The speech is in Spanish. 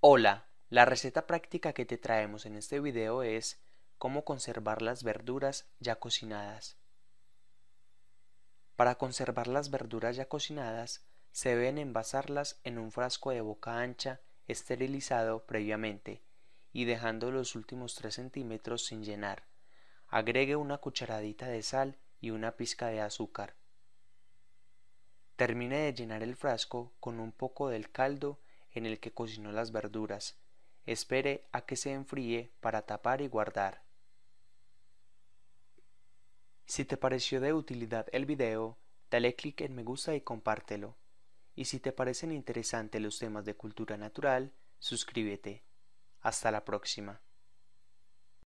Hola, la receta práctica que te traemos en este video es cómo conservar las verduras ya cocinadas. Para conservar las verduras ya cocinadas, se deben envasarlas en un frasco de boca ancha esterilizado previamente y dejando los últimos 3 centímetros sin llenar. Agregue una cucharadita de sal y una pizca de azúcar. Termine de llenar el frasco con un poco del caldo en el que cocinó las verduras. Espere a que se enfríe para tapar y guardar. Si te pareció de utilidad el video, dale clic en me gusta y compártelo. Y si te parecen interesantes los temas de cultura natural, suscríbete. Hasta la próxima.